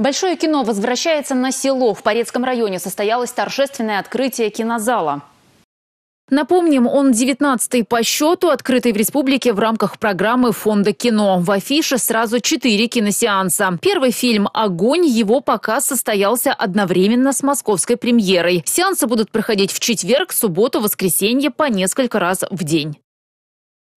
Большое кино возвращается на село. В Порецком районе состоялось торжественное открытие кинозала. Напомним, он 19-й по счету, открытый в республике в рамках программы Фонда кино. В афише сразу четыре киносеанса. Первый фильм «Огонь» его показ состоялся одновременно с московской премьерой. Сеансы будут проходить в четверг, субботу, воскресенье по несколько раз в день.